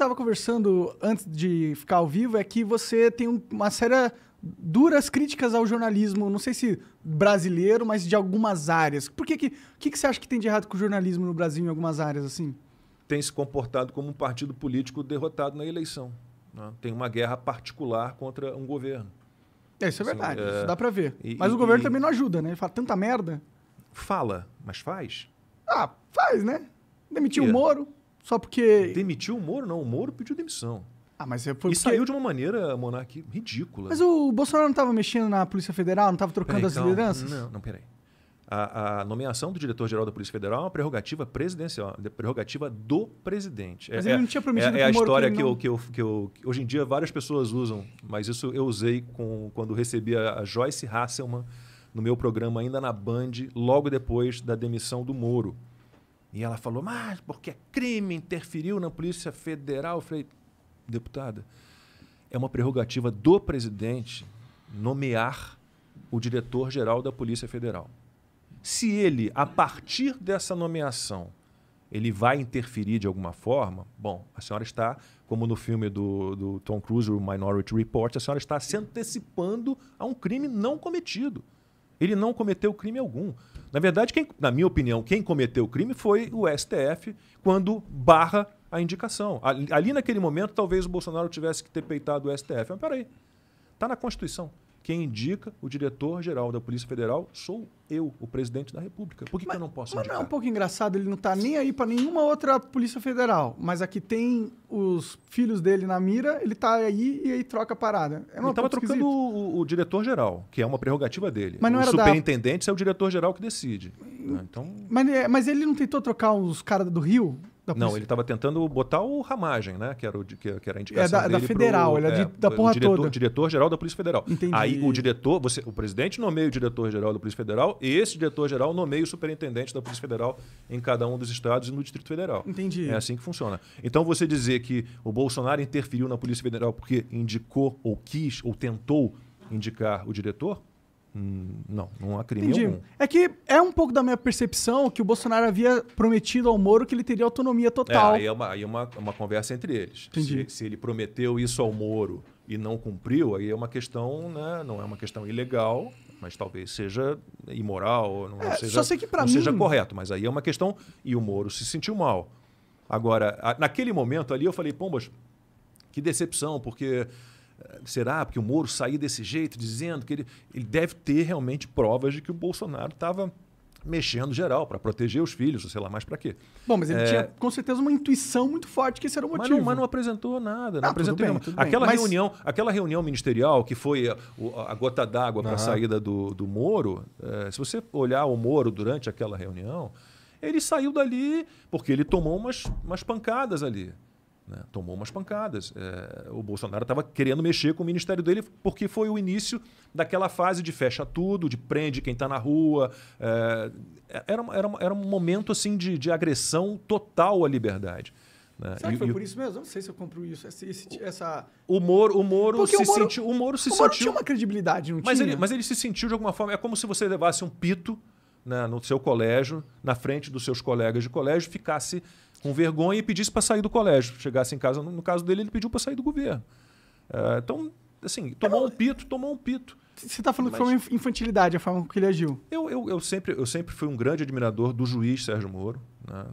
estava conversando antes de ficar ao vivo é que você tem uma série duras críticas ao jornalismo, não sei se brasileiro, mas de algumas áreas. Por que que, que, que você acha que tem de errado com o jornalismo no Brasil em algumas áreas assim? Tem se comportado como um partido político derrotado na eleição. Né? Tem uma guerra particular contra um governo. É, isso é assim, verdade, é... isso dá para ver. E, mas e, o governo e... também não ajuda, né? Ele fala tanta merda. Fala, mas faz? Ah, faz, né? Demitiu o Moro. Só porque. Demitiu o Moro? Não, o Moro pediu demissão. Ah, mas é, foi porque... E saiu de uma maneira, Monark, ridícula. Mas o Bolsonaro não estava mexendo na Polícia Federal, não estava trocando peraí, as lideranças? Não, não, peraí. A, a nomeação do diretor-geral da Polícia Federal é uma prerrogativa presidencial, é prerrogativa do presidente. Mas é, ele é não tinha prometido É, é a história que, não... que, eu, que, eu, que, eu, hoje em dia várias pessoas usam, mas isso eu usei com, quando recebi a, a Joyce Hasselman no meu programa ainda na Band, logo depois da demissão do Moro. E ela falou, mas porque é crime, interferiu na Polícia Federal. Eu falei, deputada, é uma prerrogativa do presidente nomear o diretor-geral da Polícia Federal. Se ele, a partir dessa nomeação, ele vai interferir de alguma forma, bom, a senhora está, como no filme do, do Tom Cruise, o Minority Report, a senhora está se antecipando a um crime não cometido. Ele não cometeu crime algum. Na verdade, quem, na minha opinião, quem cometeu o crime foi o STF quando barra a indicação. Ali, ali naquele momento, talvez o Bolsonaro tivesse que ter peitado o STF. Mas peraí, está na Constituição. Quem indica o diretor-geral da Polícia Federal sou eu, o presidente da República. Por que, mas, que eu não posso mas indicar? Mas não é um pouco engraçado, ele não está nem aí para nenhuma outra Polícia Federal, mas aqui tem os filhos dele na mira, ele está aí e aí troca a parada. É ele estava trocando o, o diretor-geral, que é uma prerrogativa dele. Mas não o superintendente da... é o diretor-geral que decide. Né? Então... Mas, é, mas ele não tentou trocar os caras do Rio? Da não, ele estava tentando botar o Ramagem, né? Que era, o, que, que era a indicação é da, dele da federal, pro, ele é, de, é, da porra diretor, toda. Diretor-geral da Polícia Federal. Entendi. Aí o diretor, você, o presidente nomeia o diretor-geral da Polícia Federal e esse diretor-geral nomeia o superintendente da Polícia Federal em cada um dos estados e no Distrito Federal. Entendi. É assim que funciona. Então você dizer que o Bolsonaro interferiu na Polícia Federal porque indicou ou quis ou tentou indicar o diretor, Hum, não, não há crime Entendi. algum. É que é um pouco da minha percepção que o Bolsonaro havia prometido ao Moro que ele teria autonomia total. É, aí é uma, aí é uma, uma conversa entre eles. Entendi. Se, se ele prometeu isso ao Moro e não cumpriu, aí é uma questão, né, não é uma questão ilegal, mas talvez seja imoral, não, é, seja, só sei que não mim... seja correto. Mas aí é uma questão. E o Moro se sentiu mal. Agora, a, naquele momento ali, eu falei, pombas, que decepção, porque será porque o Moro saiu desse jeito, dizendo que ele, ele deve ter realmente provas de que o Bolsonaro estava mexendo geral para proteger os filhos, sei lá mais para quê. Bom, mas ele é... tinha com certeza uma intuição muito forte que esse era o motivo. Mas não, mas não apresentou nada, não, ah, apresentou bem, Aquela mas... reunião, aquela reunião ministerial que foi eh, a, a gota d'água para a saída do, do Moro, é, se você olhar o Moro durante aquela reunião, ele saiu dali porque ele tomou umas, umas pancadas ali. Né? Tomou umas pancadas. É, o Bolsonaro estava querendo mexer com o ministério dele porque foi o início daquela fase de fecha tudo, de prende quem está na rua. É, é, era, era, era um momento assim de, de agressão total à liberdade. Né? Será e, que foi e, por isso mesmo? Eu não sei se eu compro isso. Esse, esse, essa... O Moro, o Moro se o Moro, sentiu. O Moro se o Moro sentiu. tinha uma credibilidade, não mas tinha? Ele, mas ele se sentiu de alguma forma. É como se você levasse um pito né, no seu colégio, na frente dos seus colegas de colégio, ficasse com vergonha e pedisse para sair do colégio. Chegasse em casa, no caso dele, ele pediu para sair do governo. É, então, assim, tomou um pito, tomou um pito. Você está falando Mas... que foi uma infantilidade a forma com que ele agiu. Eu, eu, eu, sempre, eu sempre fui um grande admirador do juiz Sérgio Moro. Né?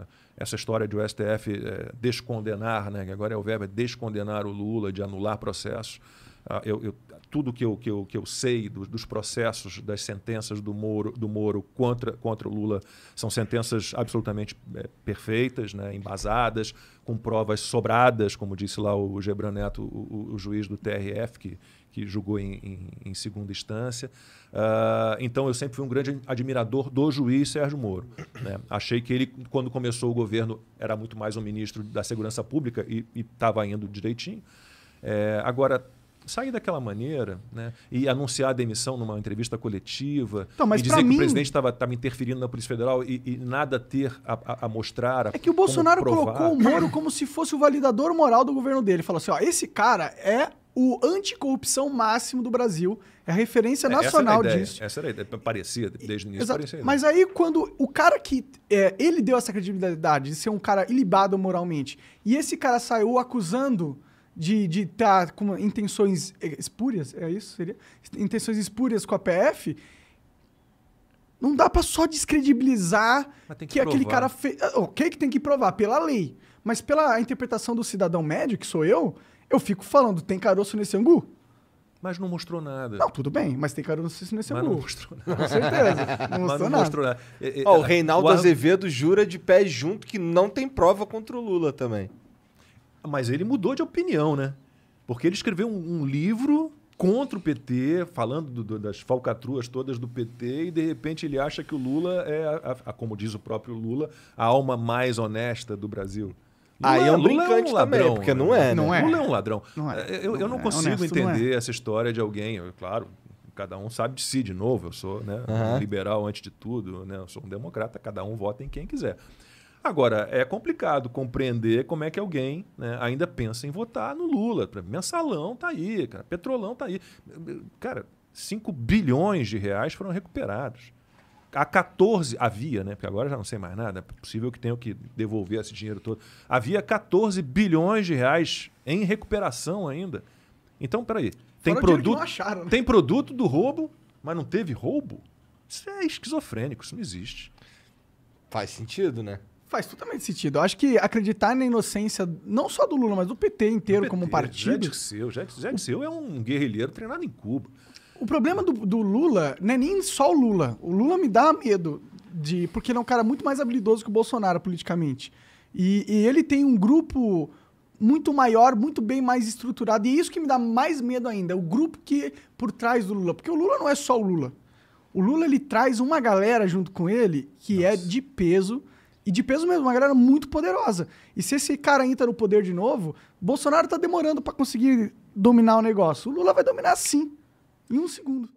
É, essa história de o STF é, descondenar, né? que agora é o verbo é descondenar o Lula, de anular processos. Ah, eu, eu, tudo que eu, que eu, que eu sei dos, dos, processos, das sentenças do Moro, do Moro contra, contra o Lula são sentenças absolutamente é, perfeitas, né, embasadas, com provas sobradas, como disse lá o Gebran Neto, o, o, o juiz do TRF, que, que julgou em, em, em segunda instância. Uh, então, eu sempre fui um grande admirador do juiz Sérgio Moro. Né? Achei que ele, quando começou o governo, era muito mais um ministro da Segurança Pública e estava indo direitinho. É, agora, sair daquela maneira né, e anunciar a demissão numa entrevista coletiva então, mas e dizer que mim... o presidente estava interferindo na Polícia Federal e, e nada ter a, a, a mostrar. A, é que o Bolsonaro colocou o Moro como se fosse o validador moral do governo dele. Falou assim: ó, esse cara é o anticorrupção máximo do Brasil. É a referência é, é nacional disso. Essa era a ideia. Parecia, desde o início Exato. parecia. Mas aí, quando o cara que. É, ele deu essa credibilidade de ser um cara ilibado moralmente, e esse cara saiu acusando de estar de tá com intenções é, espúrias, é isso? Seria? Intenções espúrias com a PF, não dá para só descredibilizar que, que aquele cara fez. Ah, ok, que tem que provar pela lei. Mas pela interpretação do cidadão médio, que sou eu, eu fico falando, tem caroço nesse angu? Mas não mostrou nada. Não, tudo bem, mas tem cara nesse mas não mostrou nada. Com certeza. Não mostrou mas não nada. Mostrou nada. É, é, oh, o Reinaldo o Azevedo jura de pé junto que não tem prova contra o Lula também. Mas ele mudou de opinião, né? Porque ele escreveu um, um livro contra o PT, falando do, do, das falcatruas todas do PT, e de repente ele acha que o Lula é, a, a, como diz o próprio Lula, a alma mais honesta do Brasil. Lula, Aí é, é um Lula brincante é um ladrão, também, porque né? não é, né? Não é. Lula é um ladrão. Não é. é eu, eu não, é. consigo Honesto, é. entender não essa história de alguém, eu, claro, cada um sabe de si de novo, eu sou né, uhum. liberal antes de tudo, né, eu sou um democrata, cada um vota em quem quiser. Agora, é complicado compreender como é que alguém né, ainda pensa em votar no Lula. Mensalão tá aí, cara. Petrolão tá aí. Cara, 5 bilhões de reais foram recuperados. A 14, havia, né? Porque agora já não sei mais nada, é possível que tenha que devolver esse dinheiro todo. Havia 14 bilhões de reais em recuperação ainda. Então, peraí. Tem produto, acharam, né? tem produto do roubo, mas não teve roubo? Isso é esquizofrênico, isso não existe. Faz sentido, né? Faz totalmente sentido. Eu acho que acreditar na inocência, não só do Lula, mas do PT inteiro do PT, como partido. Jack Seu, Seu é um guerrilheiro treinado em Cuba. O problema do, do, Lula não é nem só o Lula. O Lula me dá medo, de porque ele é um cara muito mais habilidoso que o Bolsonaro politicamente. E, e ele tem um grupo muito maior, muito bem mais estruturado. E é isso que me dá mais medo ainda, o grupo que por trás do Lula. Porque o Lula não é só o Lula. O Lula ele traz uma galera junto com ele que é Nossa. é de peso e de peso mesmo, uma galera muito poderosa. E se esse cara entra no poder de novo, Bolsonaro tá demorando para conseguir dominar o negócio. O Lula vai dominar sim, em um segundo.